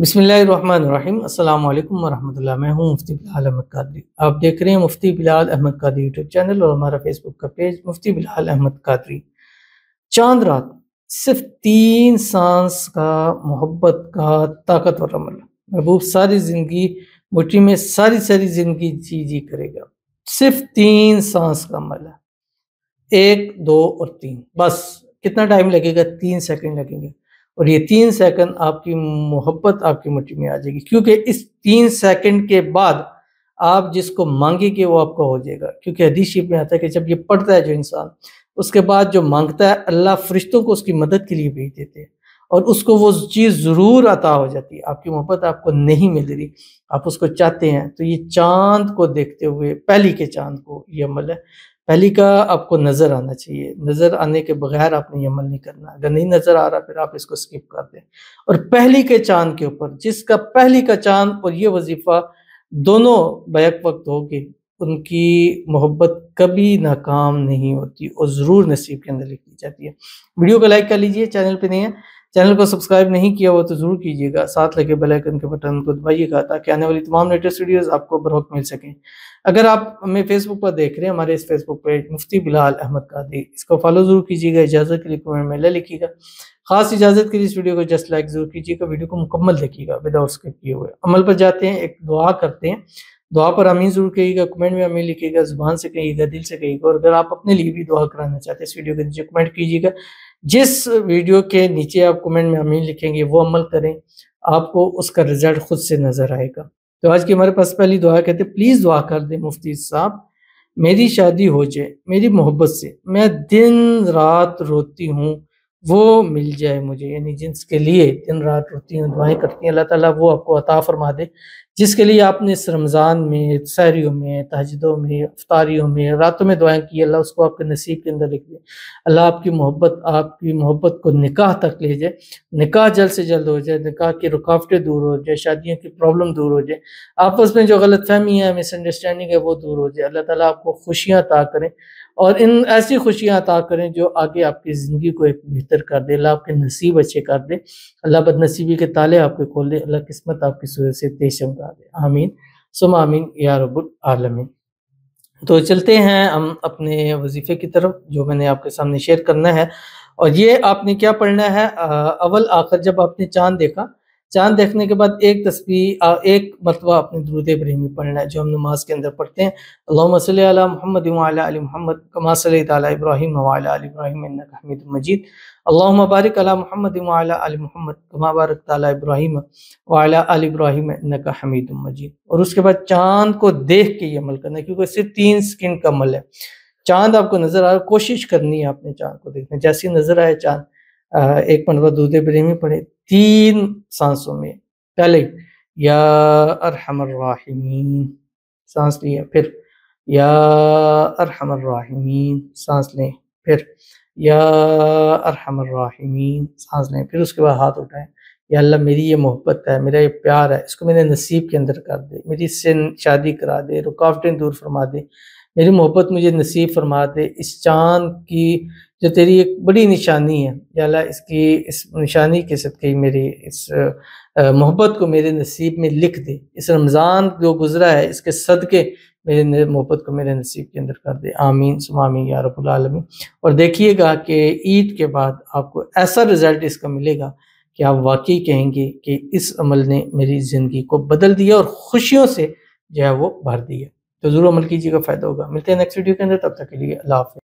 बिसमीम अल्लाम वरहमल्ला मैं हूँ मुफ्ती बिलाल अहमद कादरी आप देख रहे हैं मुफ्ती बिलाल अहमद कादरी यूट्यूब चैनल और हमारा फेसबुक का पेज मुफ्ती बिलाल अहमद कादरी चांद रात सिर्फ तीन सांस का मोहब्बत का ताकतवर अमल महबूब सारी ज़िंदगी मुट्ठी में सारी सारी ज़िंदगी जी जी करेगा सिर्फ तीन सांस का अमल है एक दो और तीन बस कितना टाइम लगेगा तीन सेकेंड लगेंगे और ये तीन सेकंड आपकी मोहब्बत आपकी मुट्ठी में आ जाएगी क्योंकि इस तीन सेकंड के बाद आप जिसको मांगेंगे वो आपका हो जाएगा क्योंकि हदीस शिप में आता है कि जब ये पढ़ता है जो इंसान उसके बाद जो मांगता है अल्लाह फरिश्तों को उसकी मदद के लिए भेज देते हैं और उसको वो चीज़ ज़रूर अता हो जाती है आपकी मोहब्बत आपको नहीं मिल रही आप उसको चाहते हैं तो ये चांद को देखते हुए पहली के चांद को ये अमल है पहली का आपको नज़र आना चाहिए नज़र आने के बगैर आपने ये अमल नहीं करना अगर नहीं नज़र आ रहा फिर आप इसको स्किप कर दें और पहली के चांद के ऊपर जिसका पहली का चांद और ये वजीफ़ा दोनों बैक वक्त होगी उनकी मोहब्बत कभी नाकाम नहीं होती और ज़रूर नसीब के अंदर लिखी जाती है वीडियो को लाइक कर लीजिए चैनल पे नहीं है चैनल को सब्सक्राइब नहीं किया हुआ तो जरूर कीजिएगा साथ लगे बेल आइकन के बटन को दबाइएगा ताकि आने वाली तमाम लेटेस्ट वीडियोस आपको बरहक मिल सकें अगर आप हमें फेसबुक पर देख रहे हैं हमारे इस फेसबुक पेज मुफ्ती बिलाल अहमद कादी इसको फॉलो जरूर कीजिएगा इजाजत के लिए कमेंट में लिखिएगा खास इजाजत के लिए इस वीडियो को जस्ट लाइक जरूर कीजिएगा वीडियो को मुकम्मल देखिएगा विदाउट स्किप किए हुए अमल पर जाते हैं एक दुआ करते हैं दुआ पर अमीन जरूर कहिएगा कमेंट में अमीन लिखिएगा जुबान से कहिएगा दिल से कहिएगा और अगर आप अपने लिए भी दुआ कराना चाहते हैं इस वीडियो के नीचे कमेंट कीजिएगा जिस वीडियो के नीचे आप कमेंट में अमीन लिखेंगे वो अमल करें आपको उसका रिजल्ट खुद से नज़र आएगा तो आज की हमारे पास पहली दुआ कहते प्लीज़ दुआ कर दें मुफ्ती साहब मेरी शादी हो जाए मेरी मोहब्बत से मैं दिन रात रोती हूँ वो मिल जाए मुझे यानी जिनके लिए दिन रात रोती हूँ दुआएं करती हैं अल्लाह ताला वो आपको अता फरमा दे जिसके लिए आपने इस रमज़ान में सहरियों में तहजदों में अफ्तारियों में रातों में दुआएं की अल्लाह उसको आपके नसीब के अंदर लिख दे अल्लाह आपकी मोहब्बत आपकी मोहब्बत को निकाह तक ले जाए निकाह जल्द से जल्द हो जाए निकाह की रुकावटें दूर हो जाए शादियों की प्रॉब्लम दूर हो जाए आपस में जो गलत फहमी है मिसअंडरस्टैंडिंग है वो दूर हो जाए अल्लाह ताला आपको खुशियाँ अता करें और इन ऐसी खुशियाँ अता करें जो आगे आपकी ज़िंदगी को एक बेहतर कर दे अल्लाह आपके नसीब अच्छे कर दे अल्लाह बदनसीबी के ताले आपके खोल दे अल्लाह किस्मत आपकी सूरत से तेज चमका बना दे आमीन सुम आमीन या रबुल आलमीन तो चलते हैं हम अपने वजीफे की तरफ जो मैंने आपके सामने शेयर करना है और ये आपने क्या पढ़ना है अवल आखिर जब आपने चांद देखा चांद देखने के बाद एक तस्वीर एक मरतबा अपने दरूद इब्राहिमी पढ़ना है जो हम नमाज के अंदर पढ़ते हैं महमद मोहम्मद अली कमा सल इब्राहिम अली इब्राहिम हमीद मजीद अल्लाह मुबारक अला मोहम्मद अली मोहम्मद कमा बारक इब्राहिम वाला अली इब्राहिम हमीद मजीद और उसके बाद चांद को देख के ये अमल करना क्योंकि सिर्फ तीन स्किन का अमल है चांद आपको नजर आ रहा कोशिश करनी है आपने चांद को देखना जैसे नजर आए चांद एक मरतबा दूध प्रेमी पढ़े तीन सांसों में पहले या अरहमर्राहिमीन सांस लिए फिर या अरहमर्राहिमीन सांस लें फिर या अरहमर्राहिमीन सांस लें फिर उसके बाद हाथ उठाएं या अल्लाह मेरी ये मोहब्बत है मेरा ये प्यार है इसको मेरे नसीब के अंदर कर दे मेरी इससे शादी करा दे रुकावटें दूर फरमा दे मेरी मोहब्बत मुझे नसीब फरमा दे इस चाँद की जो तेरी एक बड़ी निशानी है या इसकी इस निशानी के सदक़े मेरी इस मोहब्बत को मेरे नसीब में लिख दे इस रमज़ान जो गुज़रा है इसके सदक़े मेरे मोहब्बत को मेरे नसीब के अंदर कर दे आमीन सुमामी या रबालमी और देखिएगा कि ईद के बाद आपको ऐसा रिज़ल्ट इसका मिलेगा कि आप वाकई कहेंगे कि इस अमल ने मेरी ज़िंदगी को बदल दिया और खुशियों से जो है वो भर दिया तो ज़रूर अमल कीजिएगा फ़ायदा होगा मिलते हैं नेक्स्ट वीडियो के अंदर तब तक के लिए अल्लाह